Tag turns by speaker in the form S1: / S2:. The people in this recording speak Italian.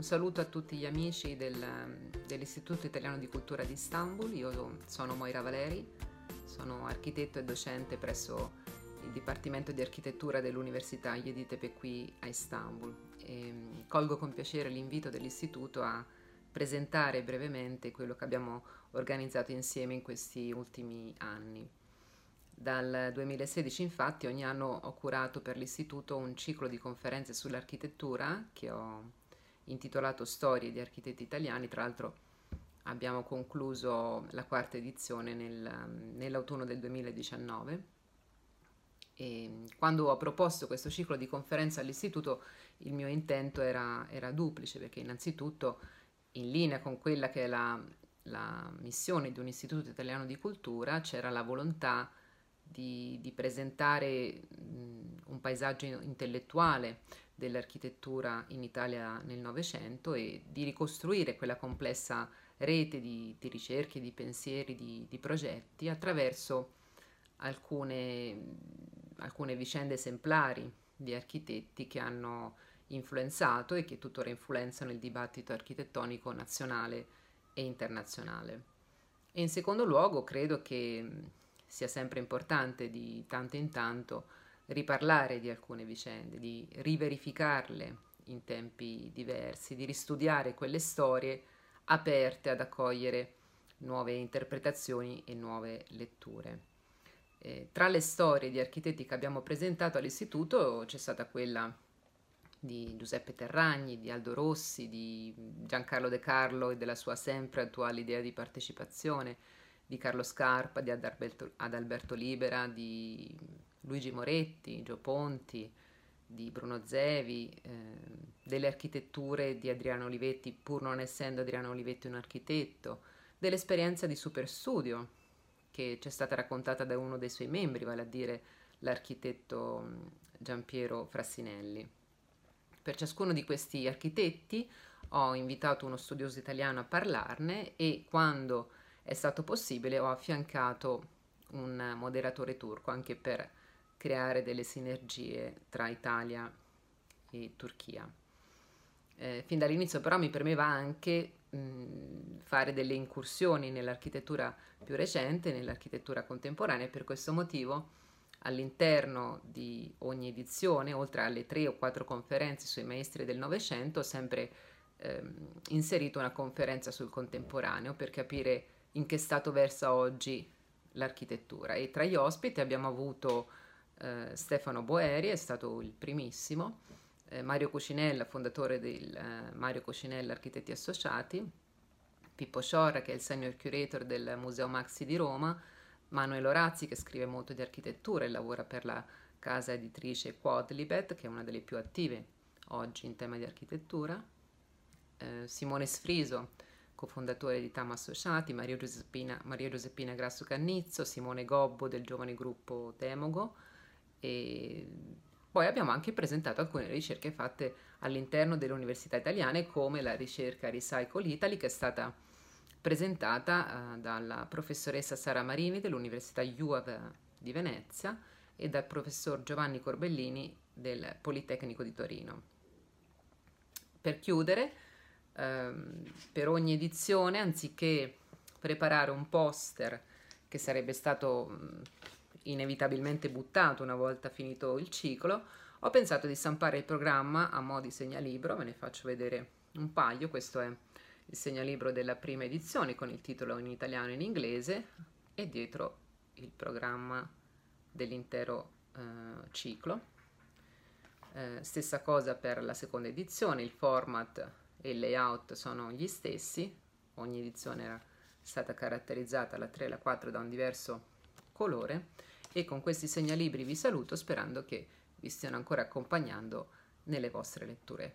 S1: un saluto a tutti gli amici del, dell'Istituto Italiano di Cultura di Istanbul, io sono Moira Valeri, sono architetto e docente presso il Dipartimento di Architettura dell'Università Yeditepe qui a Istanbul e mm, colgo con piacere l'invito dell'Istituto a presentare brevemente quello che abbiamo organizzato insieme in questi ultimi anni. Dal 2016 infatti ogni anno ho curato per l'Istituto un ciclo di conferenze sull'architettura che ho intitolato Storie di architetti italiani, tra l'altro abbiamo concluso la quarta edizione nel, nell'autunno del 2019. E quando ho proposto questo ciclo di conferenze all'istituto il mio intento era, era duplice perché innanzitutto in linea con quella che è la, la missione di un istituto italiano di cultura c'era la volontà di, di presentare mh, un paesaggio intellettuale dell'architettura in Italia nel Novecento e di ricostruire quella complessa rete di, di ricerche, di pensieri, di, di progetti attraverso alcune, alcune, vicende esemplari di architetti che hanno influenzato e che tuttora influenzano il dibattito architettonico nazionale e internazionale. E in secondo luogo credo che sia sempre importante di tanto in tanto riparlare di alcune vicende, di riverificarle in tempi diversi, di ristudiare quelle storie aperte ad accogliere nuove interpretazioni e nuove letture. Eh, tra le storie di architetti che abbiamo presentato all'istituto c'è stata quella di Giuseppe Terragni, di Aldo Rossi, di Giancarlo De Carlo e della sua sempre attuale idea di partecipazione, di Carlo Scarpa, di Adalberto, Adalberto Libera, di Luigi Moretti, Gio Ponti, di Bruno Zevi, eh, delle architetture di Adriano Olivetti, pur non essendo Adriano Olivetti un architetto, dell'esperienza di Superstudio, che ci è stata raccontata da uno dei suoi membri, vale a dire l'architetto mm, Giampiero Frassinelli. Per ciascuno di questi architetti ho invitato uno studioso italiano a parlarne e quando è stato possibile ho affiancato un moderatore turco anche per creare delle sinergie tra Italia e Turchia. Eh, fin dall'inizio però mi premeva anche mh, fare delle incursioni nell'architettura più recente, nell'architettura contemporanea, e per questo motivo all'interno di ogni edizione, oltre alle tre o quattro conferenze sui maestri del Novecento, ho sempre ehm, inserito una conferenza sul contemporaneo per capire in che stato versa oggi l'architettura. E tra gli ospiti abbiamo avuto eh, Stefano Boeri è stato il primissimo, eh, Mario Cucinella, fondatore del eh, Mario Cucinella Architetti Associati, Pippo Sciorra che è il senior curator del Museo Maxi di Roma, Manuel Orazzi che scrive molto di architettura e lavora per la casa editrice Quadlibet che è una delle più attive oggi in tema di architettura, eh, Simone Sfriso cofondatore di Tama Associati, Maria Giuseppina, Maria Giuseppina Grasso Cannizzo, Simone Gobbo del giovane gruppo Temogo, e poi abbiamo anche presentato alcune ricerche fatte all'interno delle università italiane come la ricerca Recycle Italy che è stata presentata eh, dalla professoressa Sara Marini dell'Università UAV di Venezia e dal professor Giovanni Corbellini del Politecnico di Torino. Per chiudere, ehm, per ogni edizione, anziché preparare un poster che sarebbe stato mh, mm, inevitabilmente buttato una volta finito il ciclo, ho pensato di stampare il programma a mo' di segnalibro, ve ne faccio vedere un paio, questo è il segnalibro della prima edizione con il titolo in italiano e in inglese e dietro il programma dell'intero eh, ciclo. Eh, stessa cosa per la seconda edizione, il format e il layout sono gli stessi, ogni edizione era stata caratterizzata la 3 e la 4 da un diverso colore e con questi segnalibri vi saluto sperando che vi stiano ancora accompagnando nelle vostre letture.